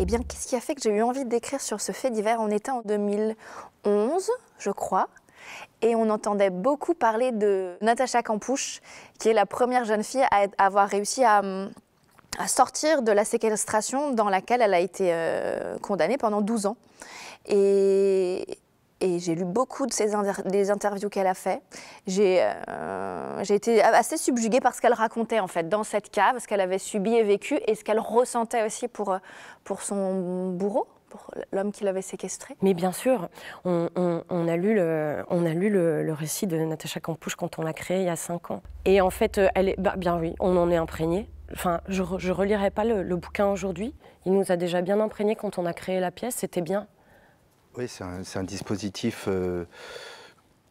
Eh bien, qu'est-ce qui a fait que j'ai eu envie d'écrire sur ce fait divers On était en 2011, je crois, et on entendait beaucoup parler de Natacha Campouche, qui est la première jeune fille à avoir réussi hum, à, sortir de la séquestration dans laquelle elle a été euh, condamnée pendant 12 ans. Et, et j'ai lu beaucoup de ces des interviews qu'elle a fait. J'ai euh, j'ai été assez subjuguée par ce qu'elle racontait en fait dans cette cave, ce qu'elle avait subi et vécu et ce qu'elle ressentait aussi pour, euh, pour son bourreau pour l'homme qui l'avait séquestré Mais bien sûr, on, a lu, le, on a lu le, récit de Natacha Campouche quand on l'a créé il y a cinq ans. Et en fait, euh, elle est, bah, bien oui, on en est imprégné. Enfin, je ne relirai pas le, le bouquin aujourd'hui. Il nous a déjà bien imprégné quand on a créé la pièce. C'était bien oui, c'est un, dispositif euh,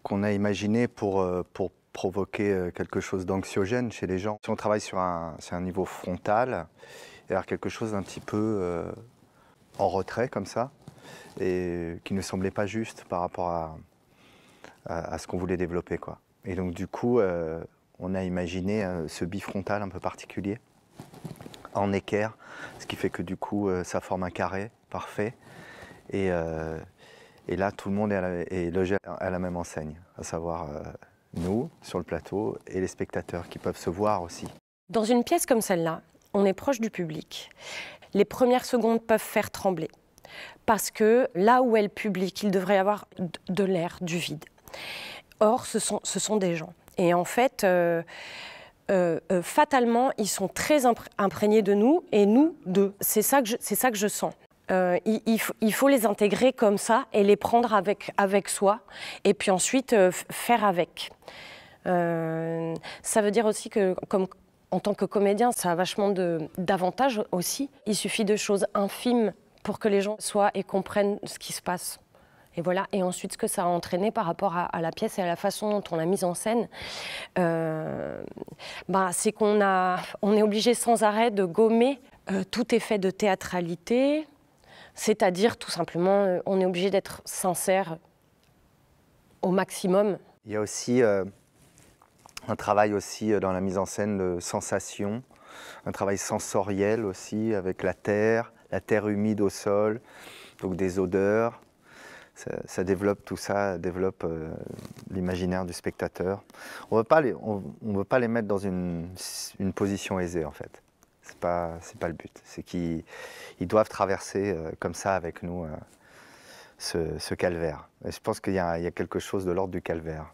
qu'on a imaginé pour, euh, pour provoquer euh, quelque chose d'anxiogène chez les gens. Si on travaille sur un, niveau frontal, il y a quelque chose d'un petit peu en retrait comme ça, et qui ne semblait pas juste par rapport à, à, ce qu'on voulait développer. Quoi. Et donc du coup, on a imaginé ce bifrontal un peu particulier, en équerre, ce qui fait que du coup, ça forme un carré parfait. Et, et là, tout le monde est, logé à la même enseigne, à savoir euh, nous, sur le plateau, et les spectateurs qui peuvent se voir aussi. Dans une pièce comme celle-là, on est proche du public. Les premières secondes peuvent faire trembler, parce que là où est le public, il devrait y avoir de l'air, du vide. Or, ce sont, ce sont des gens. Et en fait, euh, euh, fatalement, ils sont très imprégnés de nous et nous d'eux. C'est ça, que ça que je sens. Euh, il, faut les intégrer comme ça et les prendre avec, avec soi et puis ensuite euh, faire avec. Euh, ça veut dire aussi que comme, en tant que comédien, ça a vachement d'avantages aussi. Il suffit de choses infimes pour que les gens soient et comprennent ce qui se passe. Et voilà. Et ensuite, ce que ça a entraîné par rapport à, la pièce et à la façon dont on l'a mise en scène, bah, c'est qu'on on est obligé sans arrêt de gommer tout effet de théâtralité, c'est-à-dire, tout simplement, euh, on est obligé d'être sincère au maximum. Il y a aussi euh, un travail aussi euh, dans la mise en scène de sensations, un travail sensoriel aussi avec la terre, la terre humide au sol, donc des odeurs. Ça, développe tout ça, développe l'imaginaire du spectateur. On ne veut pas les mettre dans une position aisée en fait. C'est pas, c'est pas le but. C'est qu'ils doivent traverser euh, comme ça avec nous euh, ce, calvaire. Et je pense qu'il y, a quelque chose de l'ordre du calvaire,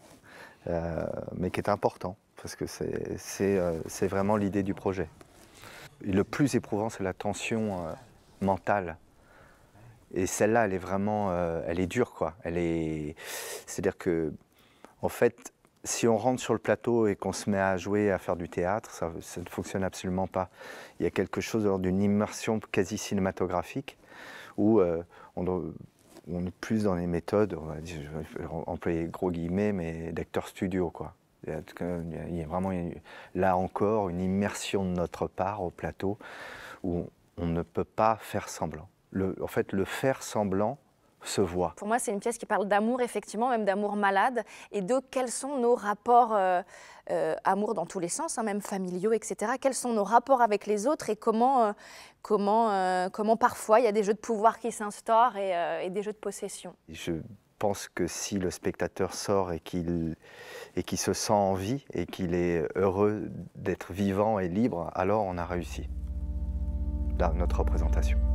euh, mais qui est important parce que c'est vraiment l'idée du projet. le plus éprouvant, c'est la tension mentale. Et celle-là, elle est vraiment, elle est dure, quoi. Elle est, c'est-à-dire que, en fait, si on rentre sur le plateau et qu'on se met à jouer, à faire du théâtre, ça, ne fonctionne absolument pas. Il y a quelque chose d'une immersion quasi cinématographique où euh, on, est plus dans les méthodes, on va employer gros guillemets, mais d'acteurs studio. Quoi. Il, y a, vraiment, là encore, une immersion de notre part au plateau où on ne peut pas faire semblant. en fait, le faire semblant, pour moi, c'est une pièce qui parle d'amour, effectivement, même d'amour malade, et de quels sont nos rapports, euh, euh, amour dans tous les sens, hein, même familiaux, etc. Quels sont nos rapports avec les autres et comment, euh, comment, comment parfois il y a des jeux de pouvoir qui s'instaurent et, des jeux de possession. Je pense que si le spectateur sort et qu'il se sent en vie et qu'il est heureux d'être vivant et libre, alors on a réussi. Là, notre représentation.